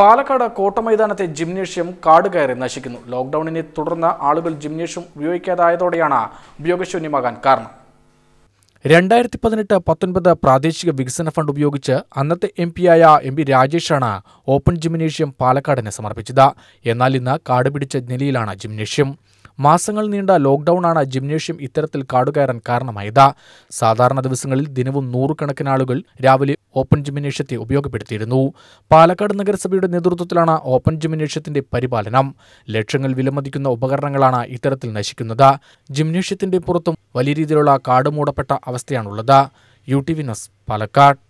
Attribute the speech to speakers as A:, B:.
A: Palakkad കോട്ടമൈതാനത്തെ gymnasium കാട് കയറി നശിക്കുന്നു ലോക്ക്ഡൌണിനെ തുടർന്ന് ആളുകൾ ജിംനേഷ്യം ഉപയോഗിക്കാതായതോടെയാണ് ഉപയോഗശൂന്യമാകാൻ കാരണം രണ്ടായിരത്തി പതിനെട്ട് പത്തൊൻപത് പ്രാദേശിക വികസന ഫണ്ട് ഉപയോഗിച്ച് അന്നത്തെ എം പിയായ എം പി രാജേഷാണ് ഓപ്പൺ ജിംനേഷ്യം പാലക്കാടിന് സമർപ്പിച്ചത് എന്നാൽ ഇന്ന് കാട് പിടിച്ച നിലയിലാണ് ജിംനേഷ്യം മാസങ്ങൾ നീണ്ട ലോക്ക്ഡൌണാണ് ജിംനേഷ്യം ഇത്തരത്തിൽ കാടുകയറാൻ കാരണമായത് സാധാരണ ദിവസങ്ങളിൽ ദിനവും നൂറുകണക്കിന് ആളുകൾ രാവിലെ ഓപ്പൺ ജിംനേഷ്യത്തെ ഉപയോഗപ്പെടുത്തിയിരുന്നു പാലക്കാട് നഗരസഭയുടെ നേതൃത്വത്തിലാണ് ഓപ്പൺ ജിംനേഷ്യത്തിന്റെ പരിപാലനം ലക്ഷങ്ങൾ വിലമതിക്കുന്ന ഉപകരണങ്ങളാണ് ഇത്തരത്തിൽ നശിക്കുന്നത് ജിംനേഷ്യത്തിന്റെ പുറത്തും വലിയ രീതിയിലുള്ള കാട് മൂടപ്പെട്ട അവസ്ഥയാണുള്ളത് യു ടി വിനസ് പാലക്കാട്